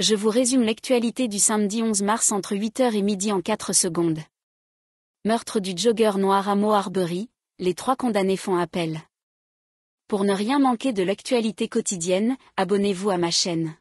je vous résume l'actualité du samedi 11 mars entre 8h et midi en 4 secondes. Meurtre du jogger noir à Moharbury, les trois condamnés font appel. Pour ne rien manquer de l'actualité quotidienne, abonnez-vous à ma chaîne.